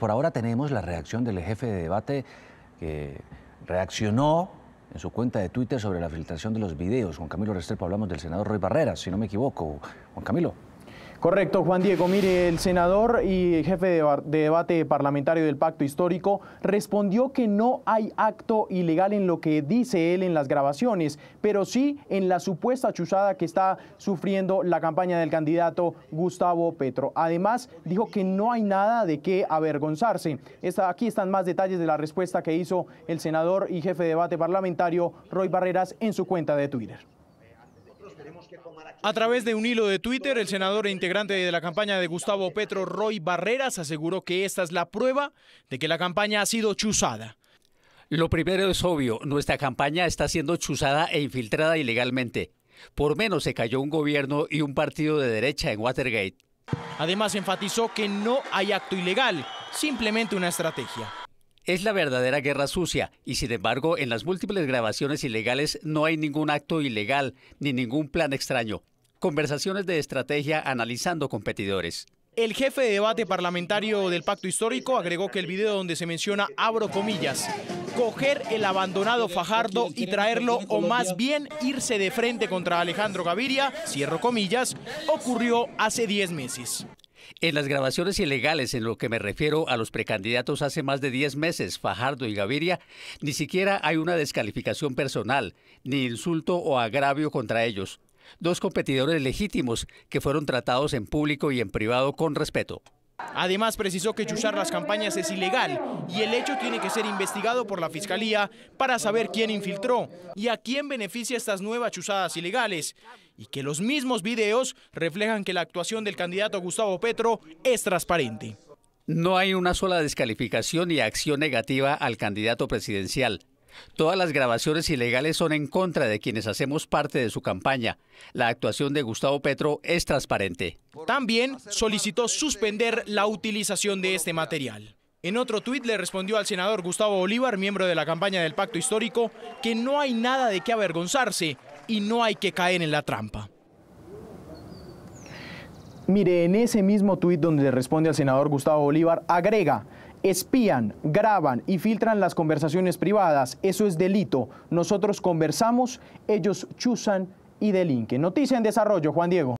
Por ahora tenemos la reacción del jefe de debate que reaccionó en su cuenta de Twitter sobre la filtración de los videos. Juan Camilo Restrepo, hablamos del senador Roy Barreras, si no me equivoco. Juan Camilo. Correcto, Juan Diego. Mire, el senador y jefe de, debate parlamentario del Pacto Histórico respondió que no hay acto ilegal en lo que dice él en las grabaciones, pero sí en la supuesta chuzada que está sufriendo la campaña del candidato Gustavo Petro. Además, dijo que no hay nada de qué avergonzarse. aquí están más detalles de la respuesta que hizo el senador y jefe de debate parlamentario Roy Barreras en su cuenta de Twitter. A través de un hilo de Twitter, el senador e integrante de la campaña de Gustavo Petro, Roy Barreras, aseguró que esta es la prueba de que la campaña ha sido chuzada. Lo primero es obvio, nuestra campaña está siendo chuzada e infiltrada ilegalmente. Por menos se cayó un gobierno y un partido de derecha en Watergate. Además enfatizó que no hay acto ilegal, simplemente una estrategia es la verdadera guerra sucia y sin embargo en las múltiples grabaciones ilegales no hay ningún acto ilegal ni ningún plan extraño. Conversaciones de estrategia analizando competidores. El jefe de debate parlamentario del Pacto Histórico agregó que el video donde se menciona, abro comillas, coger el abandonado Fajardo y traerlo o más bien irse de frente contra Alejandro Gaviria, cierro comillas, ocurrió hace 10 meses. En las grabaciones ilegales, en lo que me refiero a los precandidatos hace más de 10 meses, Fajardo y Gaviria, ni siquiera hay una descalificación personal, ni insulto o agravio contra ellos. Dos competidores legítimos que fueron tratados en público y en privado con respeto. Además, precisó que chuzar las campañas es ilegal y el hecho tiene que ser investigado por la Fiscalía para saber quién infiltró y a quién beneficia estas nuevas chuzadas ilegales. Y que los mismos videos reflejan que la actuación del candidato Gustavo Petro es transparente. No hay una sola descalificación y acción negativa al candidato presidencial. Todas las grabaciones ilegales son en contra de quienes hacemos parte de su campaña. La actuación de Gustavo Petro es transparente. También solicitó suspender la utilización de este material. En otro tuit le respondió al senador Gustavo Bolívar, miembro de la campaña del Pacto Histórico, que no hay nada de qué avergonzarse y no hay que caer en la trampa. Mire, en ese mismo tuit donde le responde al senador Gustavo Bolívar, agrega espían, graban y filtran las conversaciones privadas. Eso es delito. Nosotros conversamos, ellos chuzan y delinquen. Noticia en desarrollo, Juan Diego.